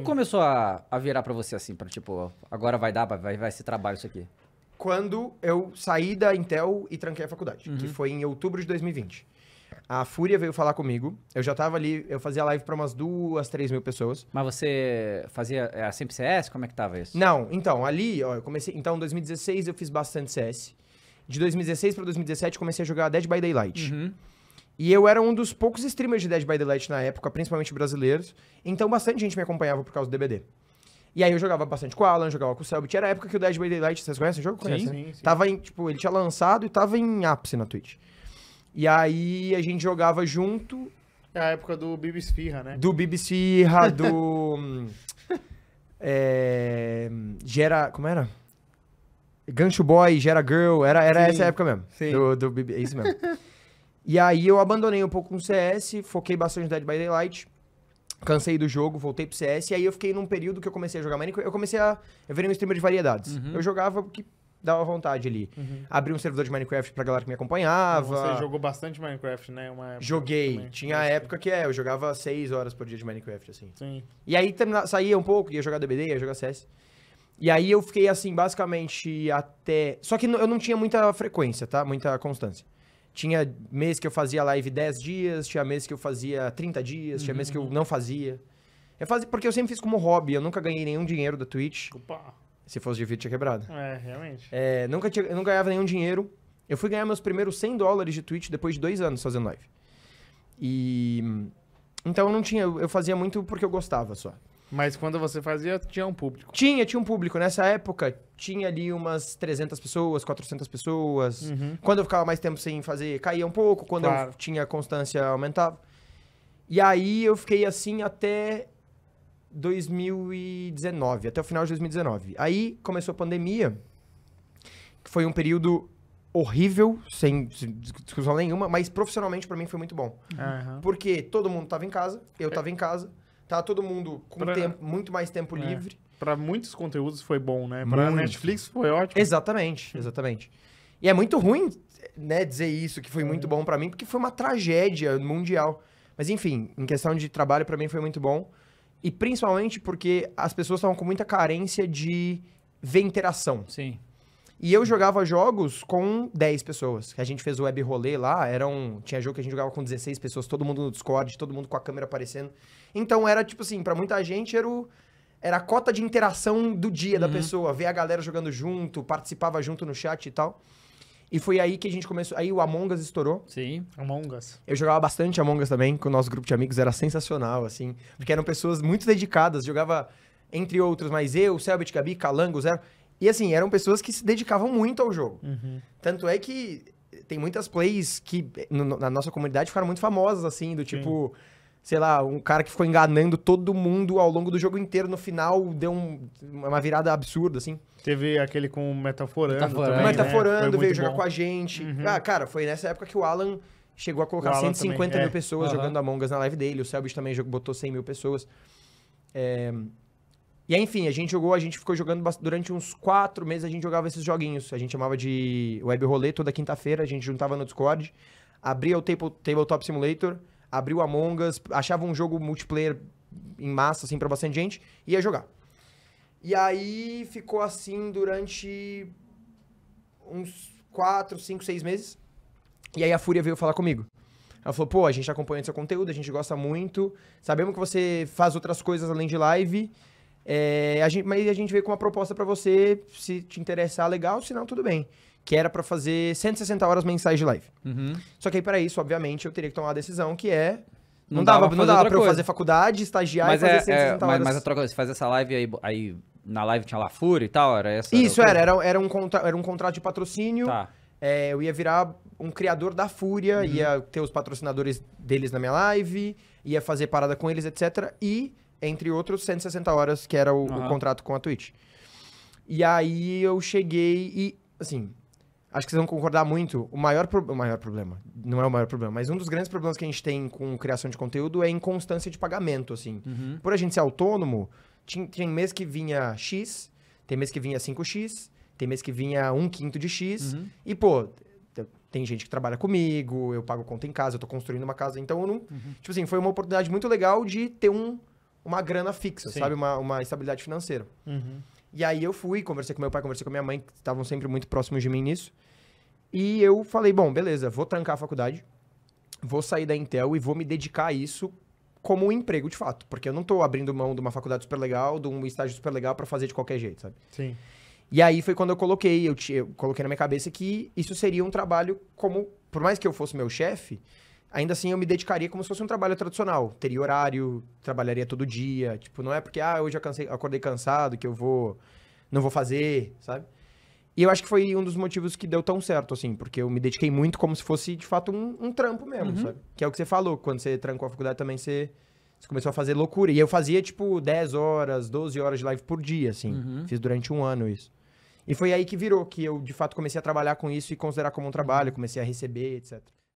Quando começou a, a virar para você assim, para tipo, agora vai dar, vai, vai ser trabalho isso aqui? Quando eu saí da Intel e tranquei a faculdade, uhum. que foi em outubro de 2020. A Fúria veio falar comigo. Eu já tava ali, eu fazia live pra umas duas, três mil pessoas. Mas você fazia era é, sempre CS? Como é que tava isso? Não, então, ali, ó, eu comecei. Então, em 2016 eu fiz bastante CS. De 2016 pra 2017 comecei a jogar Dead by Daylight. Uhum. E eu era um dos poucos streamers de Dead by Daylight na época, principalmente brasileiros. Então bastante gente me acompanhava por causa do DBD. E aí eu jogava bastante com o Alan, jogava com o Selbit. Era a época que o Dead by Daylight, vocês conhecem o jogo? Sim, Conhece, né? sim, né? sim. Tava em, tipo, ele tinha lançado e tava em ápice na Twitch. E aí a gente jogava junto. É a época do Bibi Esfirra, né? Do Bibi Esfirra, do... é, gera... Como era? Gancho Boy, Gera Girl. Era, era sim, essa época mesmo. Sim. Do, do Bibi... É isso mesmo. E aí eu abandonei um pouco com o CS, foquei bastante no Dead by Daylight. Cansei do jogo, voltei pro CS, e aí eu fiquei num período que eu comecei a jogar Minecraft. Eu comecei a. ver um streamer de variedades. Uhum. Eu jogava que dava vontade ali. Uhum. Abri um servidor de Minecraft pra galera que me acompanhava. Então, você jogou bastante Minecraft, né? Joguei. Tinha a época que é, eu jogava 6 horas por dia de Minecraft, assim. Sim. E aí termina... saía um pouco, ia jogar DBD, ia jogar CS. E aí eu fiquei assim, basicamente, até. Só que eu não tinha muita frequência, tá? Muita constância. Tinha mês que eu fazia live 10 dias, tinha mês que eu fazia 30 dias, uhum. tinha mês que eu uhum. não fazia. Eu fazia porque eu sempre fiz como hobby, eu nunca ganhei nenhum dinheiro da Twitch. Opa. Se fosse de vídeo, tinha quebrado. É, realmente. É, nunca tinha, eu não ganhava nenhum dinheiro. Eu fui ganhar meus primeiros 100 dólares de Twitch depois de dois anos fazendo live. E. Então eu não tinha. Eu fazia muito porque eu gostava só. Mas quando você fazia, tinha um público. Tinha, tinha um público. Nessa época, tinha ali umas 300 pessoas, 400 pessoas. Uhum. Quando eu ficava mais tempo sem fazer, caía um pouco. Quando claro. eu tinha constância, aumentava. E aí eu fiquei assim até 2019, até o final de 2019. Aí começou a pandemia, que foi um período horrível, sem discussão nenhuma, mas profissionalmente para mim foi muito bom. Uhum. Porque todo mundo tava em casa, eu tava em casa. Tá todo mundo com pra... tempo, muito mais tempo é. livre. Para muitos conteúdos foi bom, né? Para Netflix foi ótimo. Exatamente, exatamente. E é muito ruim, né, dizer isso que foi é. muito bom para mim, porque foi uma tragédia mundial. Mas enfim, em questão de trabalho para mim foi muito bom. E principalmente porque as pessoas estavam com muita carência de ver interação. Sim. E eu jogava jogos com 10 pessoas. A gente fez o web rolê lá, um tinha jogo que a gente jogava com 16 pessoas, todo mundo no Discord, todo mundo com a câmera aparecendo. Então era tipo assim, para muita gente era o era a cota de interação do dia uhum. da pessoa, ver a galera jogando junto, participava junto no chat e tal. E foi aí que a gente começou. Aí o Among Us estourou. Sim, Among Us. Eu jogava bastante Among Us também, com o nosso grupo de amigos, era sensacional, assim. Porque eram pessoas muito dedicadas, jogava, entre outros, mas eu, Selbit, Gabi, Calango, Zero. E assim, eram pessoas que se dedicavam muito ao jogo. Uhum. Tanto é que tem muitas plays que no, na nossa comunidade ficaram muito famosas, assim, do tipo, Sim. sei lá, um cara que ficou enganando todo mundo ao longo do jogo inteiro, no final deu um, uma virada absurda, assim. Teve aquele com o Metaforando. Metaforando, também, metaforando né? veio jogar bom. com a gente. Uhum. Ah, cara, foi nessa época que o Alan chegou a colocar 150 também, mil é. pessoas uhum. jogando Among Us na live dele. O Selbit também botou 100 mil pessoas. É, e aí, enfim, a gente jogou, a gente ficou jogando durante uns quatro meses, a gente jogava esses joguinhos. A gente chamava de web rolê toda quinta-feira, a gente juntava no Discord, abria o table, Tabletop Simulator, abria o Among Us, achava um jogo multiplayer em massa, assim, pra bastante gente, e ia jogar. E aí ficou assim durante uns quatro, cinco, seis meses. E aí a Fúria veio falar comigo. Ela falou, pô, a gente tá acompanha seu conteúdo, a gente gosta muito, sabemos que você faz outras coisas além de live. É, a gente, mas a gente veio com uma proposta para você, se te interessar, legal, se não, tudo bem. Que era para fazer 160 horas mensais de live. Uhum. Só que aí, para isso, obviamente, eu teria que tomar uma decisão que é. Não, não dava, dava, pra, não dava pra eu fazer faculdade, estagiar mas e fazer é, 160 é, horas. Mas, a troca, você faz essa live aí, aí na live tinha lá fúria e tal? Era essa? Isso era, era, era, um, contra, era um contrato de patrocínio. Tá. É, eu ia virar um criador da Fúria, uhum. ia ter os patrocinadores deles na minha live, ia fazer parada com eles, etc. E entre outros 160 horas, que era o, uhum. o contrato com a Twitch. E aí eu cheguei e, assim, acho que vocês vão concordar muito, o maior, pro... o maior problema, não é o maior problema, mas um dos grandes problemas que a gente tem com criação de conteúdo é a inconstância de pagamento, assim. Uhum. Por a gente ser autônomo, tinha, tinha mês que vinha X, tem mês que vinha 5X, tem mês que vinha um quinto de X, uhum. e, pô, tem gente que trabalha comigo, eu pago conta em casa, eu tô construindo uma casa, então eu não... Uhum. Tipo assim, foi uma oportunidade muito legal de ter um uma grana fixa, Sim. sabe? Uma, uma estabilidade financeira. Uhum. E aí eu fui, conversei com meu pai, conversei com minha mãe, que estavam sempre muito próximos de mim nisso. E eu falei, bom, beleza, vou trancar a faculdade, vou sair da Intel e vou me dedicar a isso como um emprego de fato, porque eu não tô abrindo mão de uma faculdade super legal, de um estágio super legal para fazer de qualquer jeito, sabe? Sim. E aí foi quando eu coloquei, eu, eu, coloquei na minha cabeça que isso seria um trabalho como, por mais que eu fosse meu chefe, ainda assim eu me dedicaria como se fosse um trabalho tradicional. Teria horário, trabalharia todo dia. Tipo, não é porque, ah, hoje eu cansei, acordei cansado que eu vou. Não vou fazer, sabe? E eu acho que foi um dos motivos que deu tão certo, assim, porque eu me dediquei muito como se fosse, de fato, um, um trampo mesmo, uhum. sabe? Que é o que você falou, quando você trancou a faculdade também você, você, começou a fazer loucura. E eu fazia, tipo, 10 horas, 12 horas de live por dia, assim. Uhum. Fiz durante um ano isso. E foi aí que virou, que eu, de fato, comecei a trabalhar com isso e considerar como um trabalho, uhum. comecei a receber, etc.